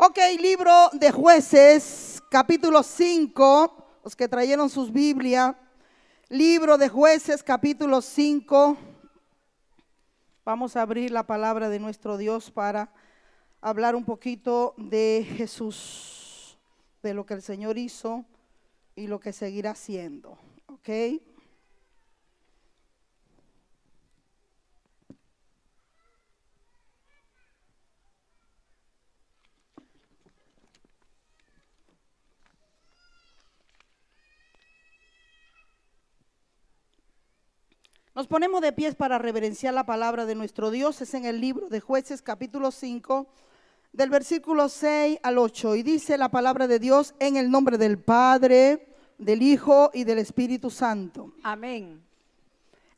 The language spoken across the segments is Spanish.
Ok, libro de jueces, capítulo 5, los que trajeron sus Biblia. Libro de jueces, capítulo 5. Vamos a abrir la palabra de nuestro Dios para hablar un poquito de Jesús, de lo que el Señor hizo y lo que seguirá haciendo. ¿Ok? Nos ponemos de pies para reverenciar la palabra de nuestro Dios. Es en el libro de jueces capítulo 5, del versículo 6 al 8. Y dice la palabra de Dios en el nombre del Padre, del Hijo y del Espíritu Santo. Amén.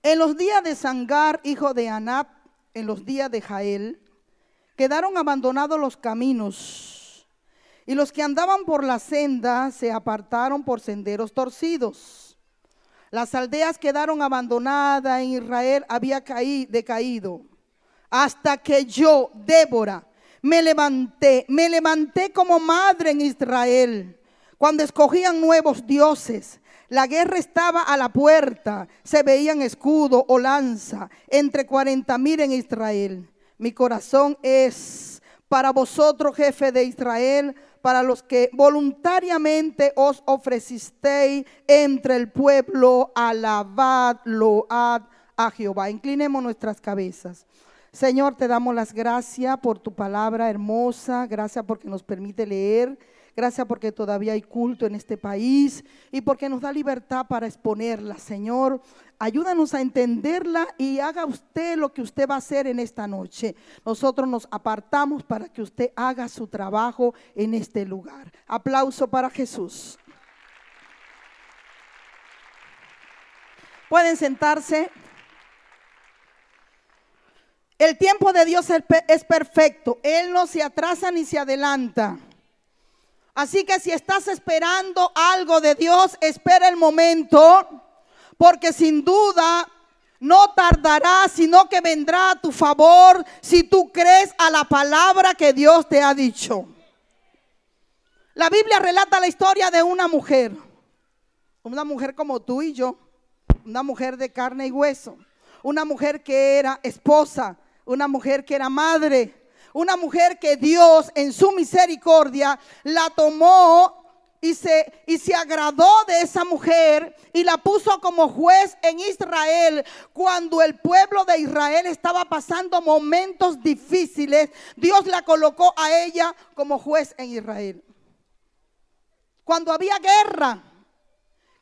En los días de Sangar, hijo de Anab, en los días de Jael, quedaron abandonados los caminos. Y los que andaban por la senda se apartaron por senderos torcidos las aldeas quedaron abandonadas, en Israel había caído, decaído. Hasta que yo, Débora, me levanté, me levanté como madre en Israel. Cuando escogían nuevos dioses, la guerra estaba a la puerta, se veían escudo o lanza entre 40 mil en Israel. Mi corazón es para vosotros, jefe de Israel, para los que voluntariamente os ofrecisteis entre el pueblo. Alabad, load a Jehová. Inclinemos nuestras cabezas. Señor, te damos las gracias por tu palabra hermosa. Gracias porque nos permite leer Gracias porque todavía hay culto en este país y porque nos da libertad para exponerla, Señor. Ayúdanos a entenderla y haga usted lo que usted va a hacer en esta noche. Nosotros nos apartamos para que usted haga su trabajo en este lugar. Aplauso para Jesús. Pueden sentarse. El tiempo de Dios es perfecto. Él no se atrasa ni se adelanta. Así que si estás esperando algo de Dios, espera el momento, porque sin duda no tardará, sino que vendrá a tu favor si tú crees a la palabra que Dios te ha dicho. La Biblia relata la historia de una mujer, una mujer como tú y yo, una mujer de carne y hueso, una mujer que era esposa, una mujer que era madre, una mujer que Dios en su misericordia la tomó y se, y se agradó de esa mujer y la puso como juez en Israel. Cuando el pueblo de Israel estaba pasando momentos difíciles, Dios la colocó a ella como juez en Israel. Cuando había guerra,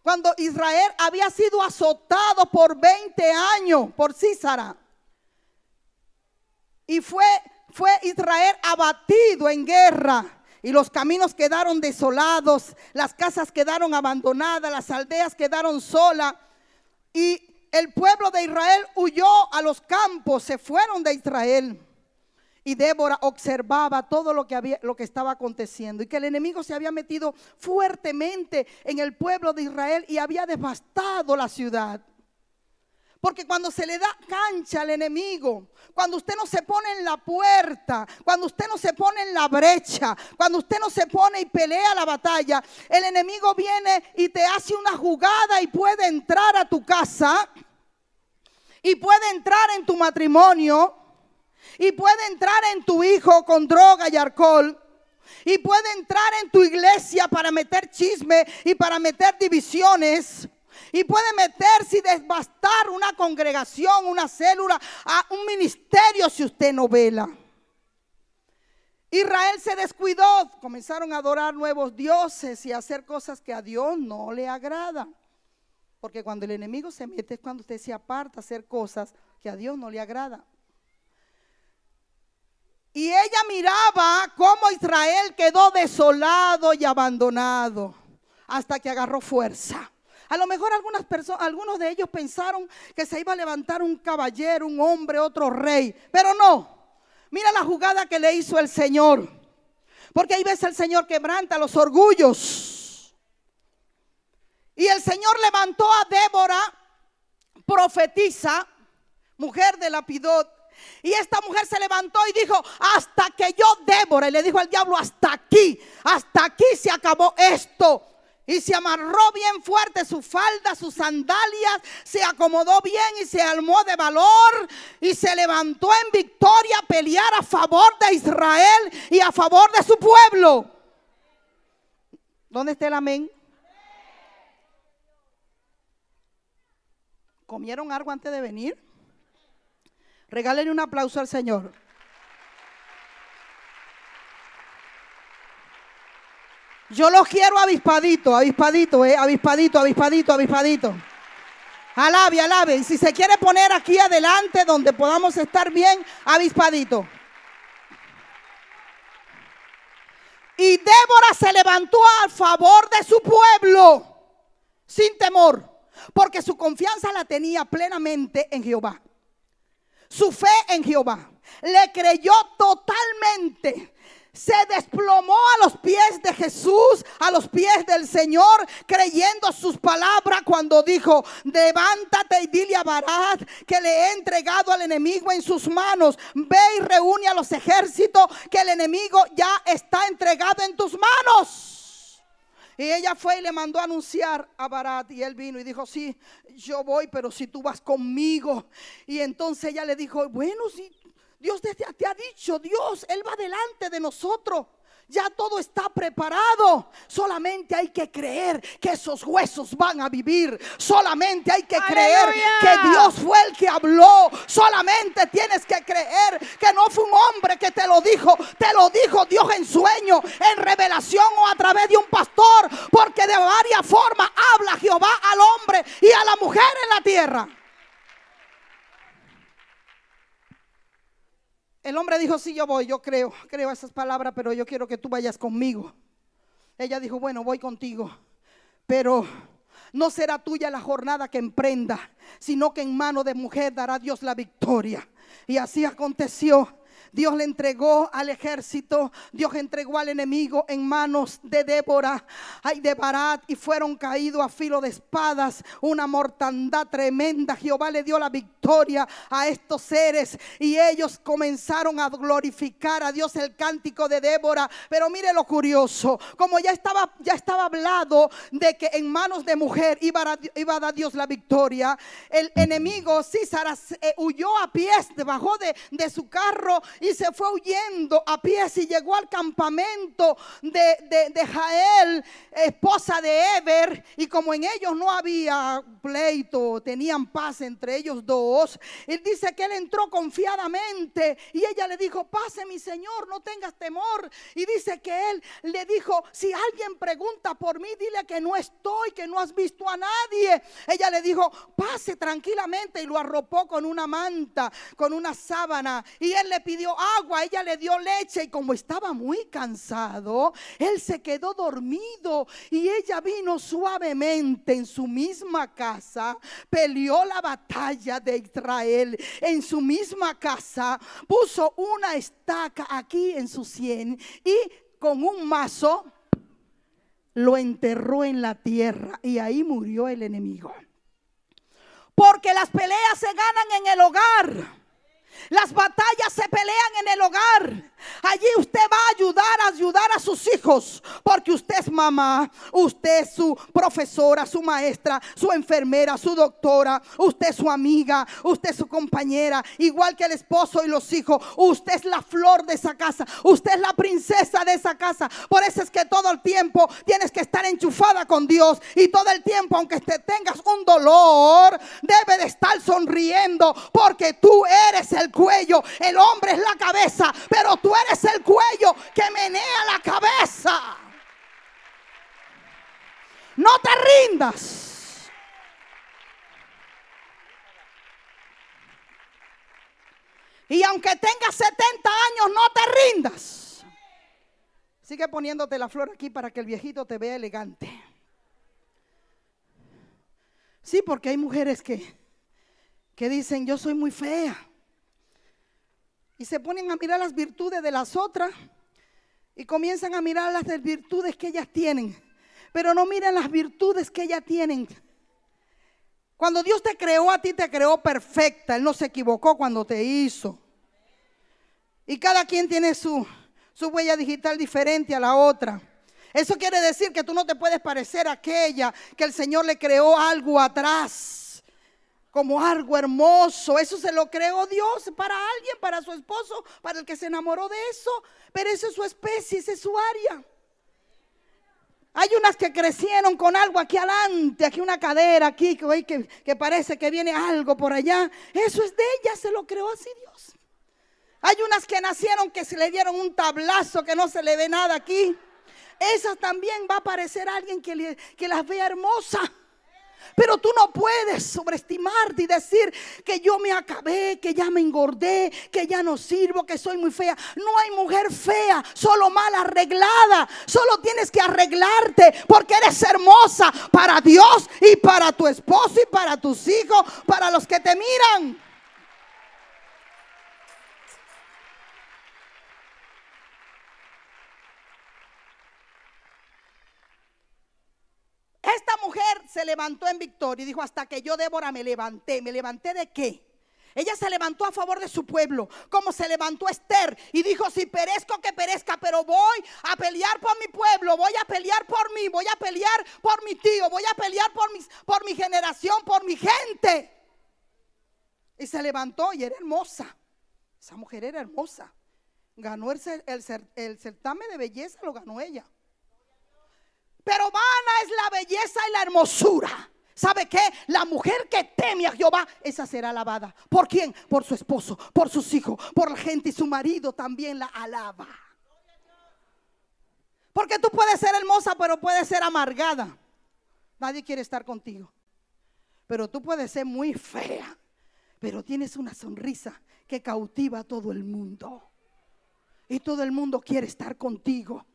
cuando Israel había sido azotado por 20 años por Císara y fue fue Israel abatido en guerra. Y los caminos quedaron desolados, las casas quedaron abandonadas, las aldeas quedaron solas. Y el pueblo de Israel huyó a los campos, se fueron de Israel. Y Débora observaba todo lo que, había, lo que estaba aconteciendo y que el enemigo se había metido fuertemente en el pueblo de Israel y había devastado la ciudad. Porque cuando se le da cancha al enemigo, cuando usted no se pone en la puerta, cuando usted no se pone en la brecha, cuando usted no se pone y pelea la batalla, el enemigo viene y te hace una jugada y puede entrar a tu casa, y puede entrar en tu matrimonio, y puede entrar en tu hijo con droga y alcohol. Y puede entrar en tu iglesia para meter chisme y para meter divisiones y puede meterse y devastar una congregación, una célula, a un ministerio si usted no vela. Israel se descuidó, comenzaron a adorar nuevos dioses y a hacer cosas que a Dios no le agradan. Porque cuando el enemigo se mete es cuando usted se aparta a hacer cosas que a Dios no le agrada. Y ella miraba cómo Israel quedó desolado y abandonado hasta que agarró fuerza. A lo mejor algunas personas, algunos de ellos pensaron que se iba a levantar un caballero, un hombre, otro rey, pero no. Mira la jugada que le hizo el Señor. Porque ahí ves el Señor quebranta los orgullos. Y el Señor levantó a Débora, profetiza, mujer de Lapidot, y esta mujer se levantó y dijo, hasta que yo Débora, y le dijo al diablo, hasta aquí, hasta aquí se acabó esto. Y se amarró bien fuerte su falda, sus sandalias, se acomodó bien y se armó de valor y se levantó en victoria a pelear a favor de Israel y a favor de su pueblo. ¿Dónde está el amén? ¿Comieron algo antes de venir? Regálenle un aplauso al Señor. Yo los quiero avispadito, avispadito, eh, avispadito, avispadito, avispadito. Alabe, alabe. Y si se quiere poner aquí adelante donde podamos estar bien, avispadito. Y Débora se levantó a favor de su pueblo sin temor, porque su confianza la tenía plenamente en Jehová. Su fe en Jehová. Le creyó totalmente se desplomó a los pies de Jesús, a los pies del Señor, creyendo sus palabras cuando dijo, levántate y dile a Barat que le he entregado al enemigo en sus manos, ve y reúne a los ejércitos que el enemigo ya está entregado en tus manos. Y ella fue y le mandó a anunciar a Barat. Y él vino y dijo, sí, yo voy, pero si tú vas conmigo. Y entonces ella le dijo, bueno, si Dios te, ha dicho, Dios, Él va delante de nosotros. Ya todo está preparado. Solamente hay que creer que esos huesos van a vivir. Solamente hay que creer que Dios fue el que habló. Solamente tienes que creer que no fue un hombre que te lo dijo. Te lo dijo Dios en sueño, en revelación o a través de un pastor. Porque de varias formas habla Jehová al hombre y a la mujer en la tierra. El hombre dijo, sí, yo voy, yo creo, creo esas palabras, pero yo quiero que tú vayas conmigo. Ella dijo, bueno, voy contigo, pero no será tuya la jornada que emprenda, sino que en mano de mujer dará Dios la victoria. Y así aconteció. Dios le entregó al ejército, Dios entregó al enemigo en manos de Débora y de Barat y fueron caídos a filo de espadas, una mortandad tremenda. Jehová le dio la victoria a estos seres y ellos comenzaron a glorificar a Dios el cántico de Débora. Pero mire lo curioso, como ya estaba, ya estaba hablado de que en manos de mujer iba a, iba dar Dios la victoria, el enemigo Císara eh, huyó a pies, bajó de, de su carro y se fue huyendo a pies y llegó al campamento de, Jael, esposa de Eber, y como en ellos no había pleito, tenían paz entre ellos dos, él dice que él entró confiadamente y ella le dijo, pase mi Señor, no tengas temor. Y dice que él le dijo, si alguien pregunta por mí, dile que no estoy, que no has visto a nadie. Ella le dijo, pase tranquilamente y lo arropó con una manta, con una sábana. Y él le pidió agua, ella le dio leche y como estaba muy cansado, él se quedó dormido y ella vino suavemente en su misma casa, peleó la batalla de Israel en su misma casa, puso una estaca aquí en su sien y con un mazo lo enterró en la tierra y ahí murió el enemigo. Porque las peleas se ganan en el hogar. Las batallas se pelean en el hogar. Allí usted va a ayudar, a ayudar a sus hijos, porque usted es mamá, usted es su profesora, su maestra, su enfermera, su doctora, usted es su amiga, usted es su compañera, igual que el esposo y los hijos. Usted es la flor de esa casa, usted es la princesa de esa casa. Por eso es que todo el tiempo tienes que estar enchufada con Dios y todo el tiempo, aunque te tengas un dolor, debe de estar sonriendo, porque tú eres el cuello, el hombre es la cabeza, pero tú eres el cuello que menea la cabeza. No te rindas. Y aunque tengas 70 años, no te rindas. Sigue poniéndote la flor aquí para que el viejito te vea elegante. Sí, porque hay mujeres que, que dicen, yo soy muy fea y se ponen a mirar las virtudes de las otras y comienzan a mirar las virtudes que ellas tienen, pero no miran las virtudes que ellas tienen. Cuando Dios te creó a ti, te creó perfecta, Él no se equivocó cuando te hizo. Y cada quien tiene su, su huella digital diferente a la otra. Eso quiere decir que tú no te puedes parecer a aquella que el Señor le creó algo atrás como algo hermoso. Eso se lo creó Dios para alguien, para su esposo, para el que se enamoró de eso. Pero esa es su especie, esa es su área. Hay unas que crecieron con algo aquí adelante, aquí una cadera, aquí que, parece que viene algo por allá. Eso es de ella, se lo creó así Dios. Hay unas que nacieron que se le dieron un tablazo que no se le ve nada aquí. Esas también va a aparecer alguien que, que las vea hermosas. Pero tú no puedes sobreestimarte y decir que yo me acabé, que ya me engordé, que ya no sirvo, que soy muy fea. No hay mujer fea, solo mal arreglada. Solo tienes que arreglarte porque eres hermosa para Dios y para tu esposo y para tus hijos, para los que te miran. se levantó en victoria y dijo, hasta que yo, Débora, me levanté. ¿Me levanté de qué? Ella se levantó a favor de su pueblo, como se levantó Esther y dijo, si perezco, que perezca, pero voy a pelear por mi pueblo, voy a pelear por mí, voy a pelear por mi tío, voy a pelear por, por mi generación, por mi gente. Y se levantó y era hermosa. Esa mujer era hermosa. Ganó el certamen de belleza, lo ganó ella. Pero vana es la belleza y la hermosura. ¿Sabe qué? La mujer que teme a Jehová, esa será alabada. ¿Por quién? Por su esposo, por sus hijos, por la gente y su marido también la alaba. Porque tú puedes ser hermosa, pero puedes ser amargada. Nadie quiere estar contigo. Pero tú puedes ser muy fea, pero tienes una sonrisa que cautiva a todo el mundo. Y todo el mundo quiere estar contigo.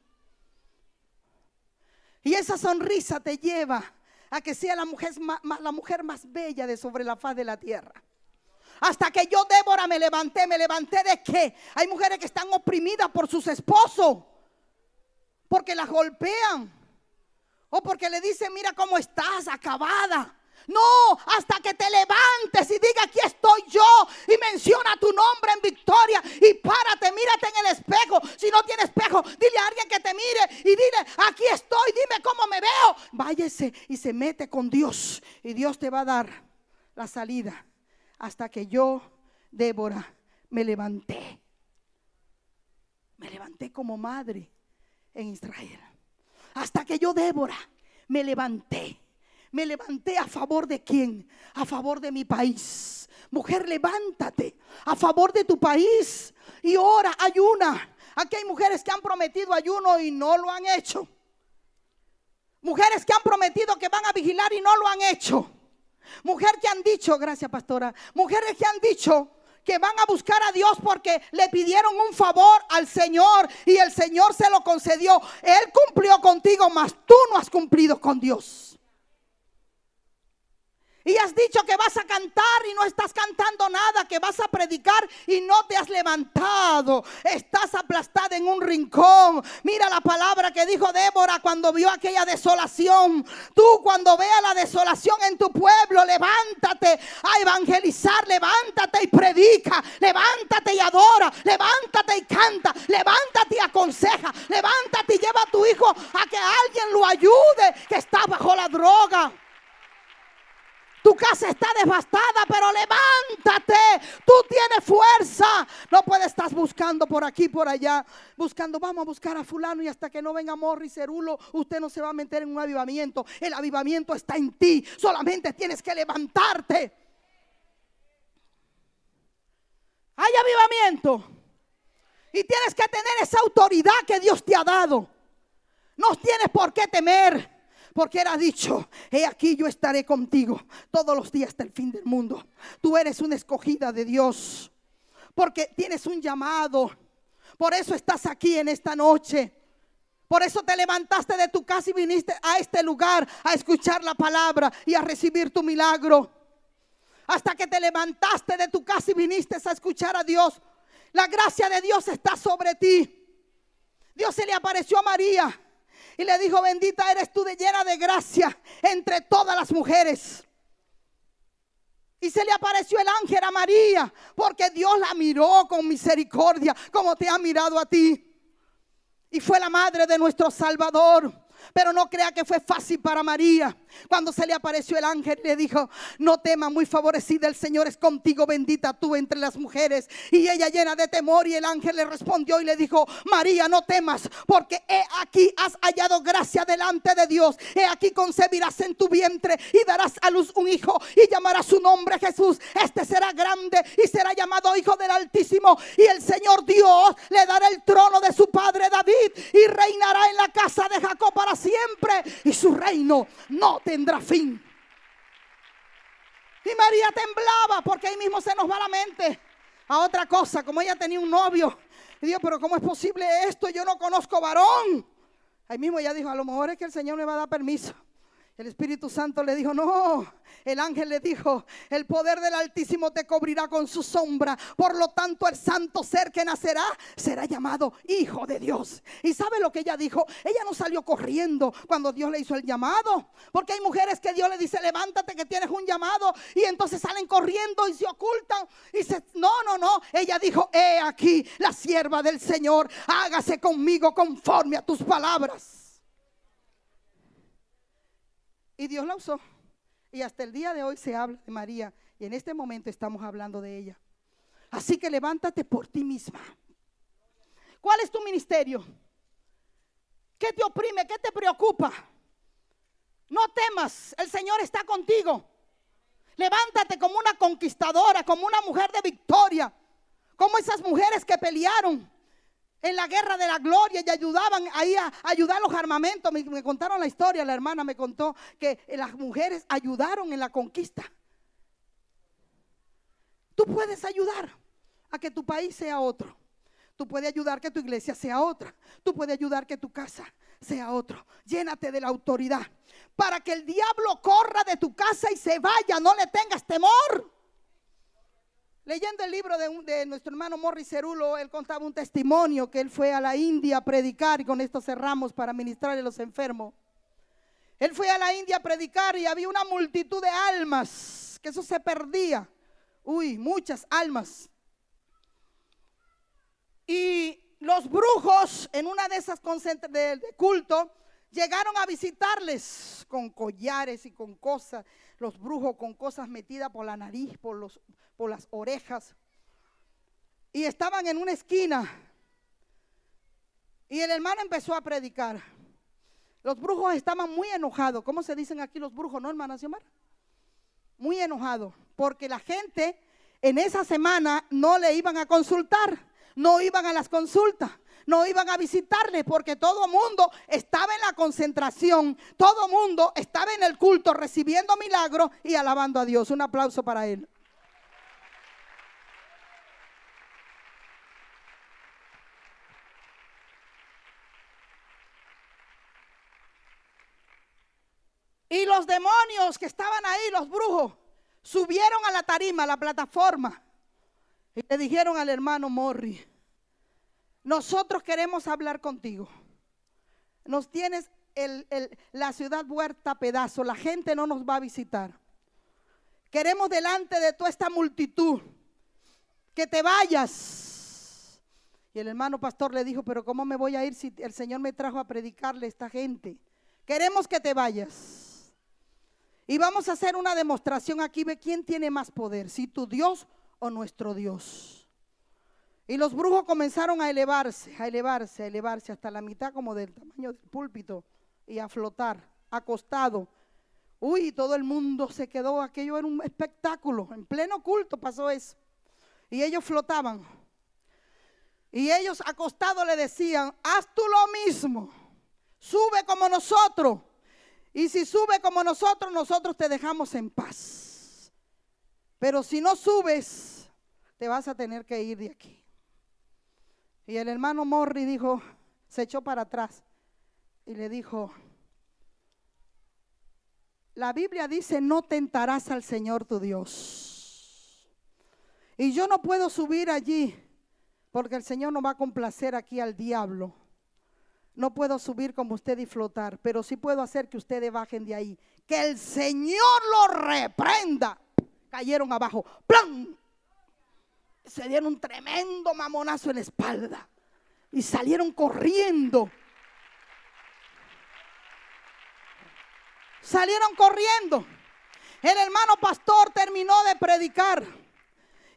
Y esa sonrisa te lleva a que sea la mujer, la mujer más bella de sobre la faz de la tierra. Hasta que yo, Débora, me levanté. ¿Me levanté de qué? Hay mujeres que están oprimidas por sus esposos. Porque las golpean. O porque le dicen, mira cómo estás, acabada. No, hasta que te levantes y se mete con Dios y Dios te va a dar la salida hasta que yo, Débora, me levanté. Me levanté como madre en Israel. Hasta que yo, Débora, me levanté. Me levanté a favor de quién? A favor de mi país. Mujer, levántate a favor de tu país y ora, ayuna. Aquí hay mujeres que han prometido ayuno y no lo han hecho. Mujeres que han prometido que van a vigilar y no lo han hecho. Mujeres que han dicho, gracias pastora, mujeres que han dicho que van a buscar a Dios porque le pidieron un favor al Señor y el Señor se lo concedió. Él cumplió contigo, mas tú no has cumplido con Dios. Y has dicho que vas a cantar y no estás cantando nada, que vas a predicar y no te has levantado. Estás aplastada en un rincón. Mira la palabra que dijo Débora cuando vio aquella desolación. Tú cuando veas la desolación en tu pueblo, levántate a evangelizar, levántate y predica, levántate y adora, levántate y canta, levántate y aconseja, levántate y lleva a tu hijo a que alguien lo ayude que está bajo la droga. Tu casa está devastada, pero levántate. Tú tienes fuerza. No puedes estar buscando por aquí, por allá. Buscando, vamos a buscar a fulano y hasta que no venga Morri Cerulo, usted no se va a meter en un avivamiento. El avivamiento está en ti. Solamente tienes que levantarte. Hay avivamiento. Y tienes que tener esa autoridad que Dios te ha dado. No tienes por qué temer. Porque era dicho, he aquí yo estaré contigo todos los días hasta el fin del mundo. Tú eres una escogida de Dios. Porque tienes un llamado. Por eso estás aquí en esta noche. Por eso te levantaste de tu casa y viniste a este lugar a escuchar la palabra y a recibir tu milagro. Hasta que te levantaste de tu casa y viniste a escuchar a Dios. La gracia de Dios está sobre ti. Dios se le apareció a María y le dijo, bendita eres tú de llena de gracia entre todas las mujeres. Y se le apareció el ángel a María, porque Dios la miró con misericordia, como te ha mirado a ti. Y fue la madre de nuestro Salvador. Pero no crea que fue fácil para María. Cuando se le apareció el ángel le dijo, no tema, muy favorecida, el Señor es contigo, bendita tú entre las mujeres. Y ella llena de temor y el ángel le respondió y le dijo, María, no temas, porque he aquí has hallado gracia delante de Dios. He aquí concebirás en tu vientre y darás a luz un hijo y llamarás su nombre Jesús. Este será grande y será llamado Hijo del Altísimo. Y el Señor Dios le dará el trono de su padre David y reinará en la casa de Jacob para siempre y su reino no tendrá fin. Y María temblaba porque ahí mismo se nos va la mente a otra cosa, como ella tenía un novio. Y dijo, pero ¿cómo es posible esto? Yo no conozco varón. Ahí mismo ella dijo, a lo mejor es que el Señor me va a dar permiso. El Espíritu Santo le dijo, no, el ángel le dijo, el poder del Altísimo te cubrirá con su sombra. Por lo tanto, el santo ser que nacerá será llamado Hijo de Dios. ¿Y sabe lo que ella dijo? Ella no salió corriendo cuando Dios le hizo el llamado. Porque hay mujeres que Dios le dice, levántate que tienes un llamado. Y entonces salen corriendo y se ocultan. Y se, no, no, no. Ella dijo, he aquí la sierva del Señor, hágase conmigo conforme a tus palabras. Y Dios la usó. Y hasta el día de hoy se habla de María. Y en este momento estamos hablando de ella. Así que levántate por ti misma. ¿Cuál es tu ministerio? ¿Qué te oprime? ¿Qué te preocupa? No temas, el Señor está contigo. Levántate como una conquistadora, como una mujer de victoria, como esas mujeres que pelearon, en la guerra de la gloria y ayudaban ahí a, ayudar los armamentos. Me, contaron la historia, la hermana me contó que eh, las mujeres ayudaron en la conquista. Tú puedes ayudar a que tu país sea otro. Tú puedes ayudar que tu iglesia sea otra. Tú puedes ayudar que tu casa sea otro. Llénate de la autoridad para que el diablo corra de tu casa y se vaya. No le tengas temor. Leyendo el libro de, nuestro hermano Morris Cerulo, él contaba un testimonio que él fue a la India a predicar, y con esto cerramos para ministrarle a los enfermos. Él fue a la India a predicar y había una multitud de almas, que eso se perdía. Uy, muchas almas. Y los brujos en una de esas de, de culto llegaron a visitarles con collares y con cosas, los brujos con cosas metidas por la nariz, por los las orejas. Y estaban en una esquina. Y el hermano empezó a predicar. Los brujos estaban muy enojados. ¿Cómo se dicen aquí los brujos, no, hermanas? Muy enojados. Porque la gente en esa semana no le iban a consultar. No iban a las consultas no iban a visitarle porque todo mundo estaba en la concentración, todo mundo estaba en el culto recibiendo milagros y alabando a Dios. Un aplauso para él. Y los demonios que estaban ahí, los brujos, subieron a la tarima, a la plataforma. Y le dijeron al hermano Morri, nosotros queremos hablar contigo. Nos tienes la ciudad huerta a pedazo, la gente no nos va a visitar. Queremos delante de toda esta multitud que te vayas. Y el hermano pastor le dijo, pero ¿cómo me voy a ir si el Señor me trajo a predicarle a esta gente? Queremos que te vayas. Y vamos a hacer una demostración aquí, ve quién tiene más poder, si tu Dios o nuestro Dios. Y los brujos comenzaron a elevarse, a elevarse, a elevarse hasta la mitad como del tamaño del púlpito y a flotar, acostado. Uy, todo el mundo se quedó, aquello era un espectáculo, en pleno culto pasó eso. Y ellos flotaban. Y ellos acostados le decían, haz tú lo mismo, sube como nosotros. Y si sube como nosotros, nosotros te dejamos en paz. Pero si no subes, te vas a tener que ir de aquí. Y el hermano Morri dijo, se echó para atrás y le dijo, la Biblia dice, no tentarás al Señor tu Dios. Y yo no puedo subir allí porque el Señor no va a complacer aquí al diablo. No puedo subir como usted y flotar, pero sí puedo hacer que ustedes bajen de ahí. Que el Señor lo reprenda. Cayeron abajo. ¡Plan! Se dieron un tremendo mamonazo en la espalda. Y salieron corriendo. Salieron corriendo. El hermano pastor terminó de predicar.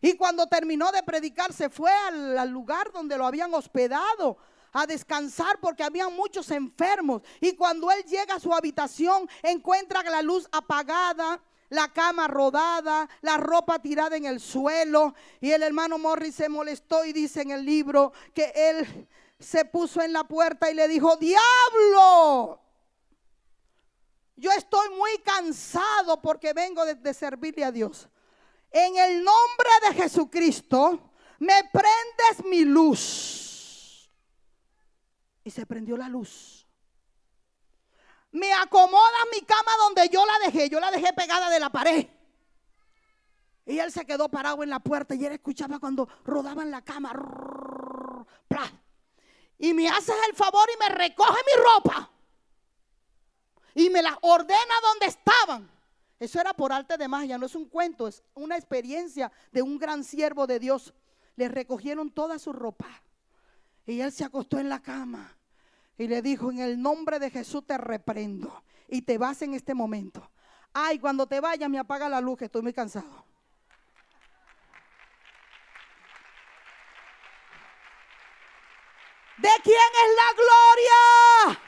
Y cuando terminó de predicar se fue al lugar donde lo habían hospedado a descansar porque había muchos enfermos. Y cuando él llega a su habitación, encuentra la luz apagada, la cama rodada, la ropa tirada en el suelo. Y el hermano Morris se molestó y dice en el libro que él se puso en la puerta y le dijo, diablo. Yo estoy muy cansado porque vengo de, de servirle a Dios. En el nombre de Jesucristo, me prendes mi luz y se prendió la luz. Me acomoda mi cama donde yo la dejé. Yo la dejé pegada de la pared. Y él se quedó parado en la puerta y él escuchaba cuando rodaban la cama. y me haces el favor y me recoge mi ropa. Y me la ordena donde estaban. Eso era por arte de magia, no es un cuento, es una experiencia de un gran siervo de Dios. Le recogieron toda su ropa. Y él se acostó en la cama y le dijo, en el nombre de Jesús te reprendo y te vas en este momento. Ay, cuando te vayas me apaga la luz, que estoy muy cansado. ¿De quién es la gloria?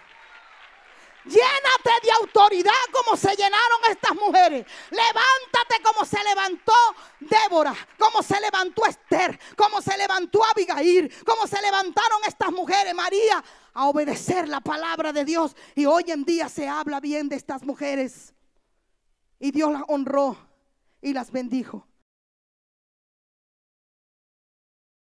Llénate de autoridad como se llenaron estas mujeres. Levántate como se levantó Débora, como se levantó Esther, como se levantó Abigail, como se levantaron estas mujeres, María, a obedecer la palabra de Dios. Y hoy en día se habla bien de estas mujeres. Y Dios las honró y las bendijo.